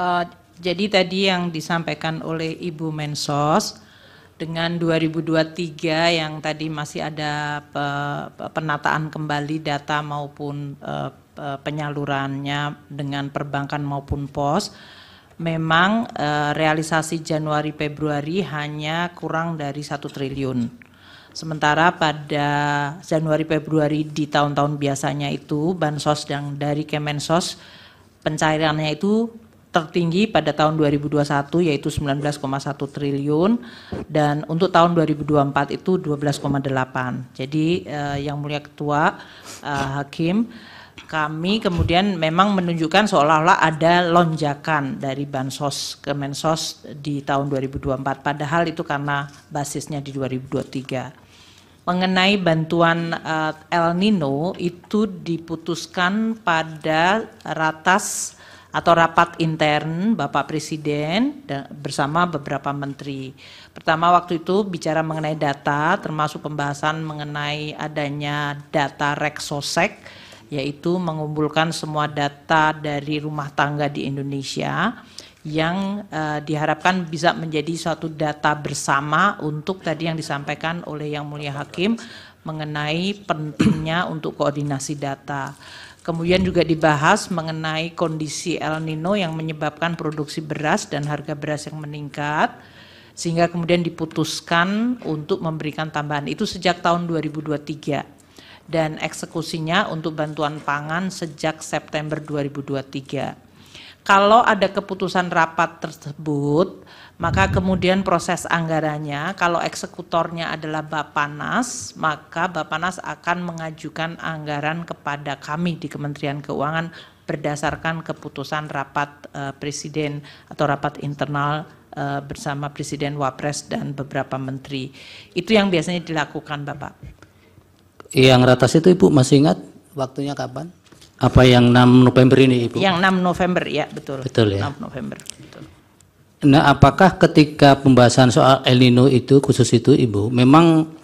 Uh, jadi tadi yang disampaikan oleh Ibu Mensos dengan 2023 yang tadi masih ada pe penataan kembali data maupun uh, penyalurannya dengan perbankan maupun pos memang uh, realisasi Januari Februari hanya kurang dari satu triliun. Sementara pada Januari Februari di tahun-tahun biasanya itu bansos yang dari Kemensos pencairannya itu tertinggi pada tahun 2021 yaitu 19,1 triliun dan untuk tahun 2024 itu 12,8. Jadi eh, yang mulia ketua eh, hakim kami kemudian memang menunjukkan seolah-olah ada lonjakan dari bansos ke mensos di tahun 2024 padahal itu karena basisnya di 2023. Mengenai bantuan eh, El Nino itu diputuskan pada ratas atau rapat intern Bapak Presiden bersama beberapa menteri. Pertama waktu itu bicara mengenai data termasuk pembahasan mengenai adanya data Reksosek yaitu mengumpulkan semua data dari rumah tangga di Indonesia yang uh, diharapkan bisa menjadi suatu data bersama untuk tadi yang disampaikan oleh Yang Mulia Hakim mengenai pentingnya untuk koordinasi data. Kemudian juga dibahas mengenai kondisi El Nino yang menyebabkan produksi beras dan harga beras yang meningkat sehingga kemudian diputuskan untuk memberikan tambahan itu sejak tahun 2023 dan eksekusinya untuk bantuan pangan sejak September 2023. Kalau ada keputusan rapat tersebut, maka kemudian proses anggarannya, kalau eksekutornya adalah Bapak Bapanas, maka Bapak Bapanas akan mengajukan anggaran kepada kami di Kementerian Keuangan berdasarkan keputusan rapat uh, presiden atau rapat internal uh, bersama presiden, wapres dan beberapa menteri. Itu yang biasanya dilakukan, Bapak. Yang ratas itu Ibu masih ingat waktunya kapan? apa yang 6 November ini Ibu? Yang 6 November ya betul. Betul ya. 6 November. Betul. Nah, apakah ketika pembahasan soal El Nino itu khusus itu Ibu, memang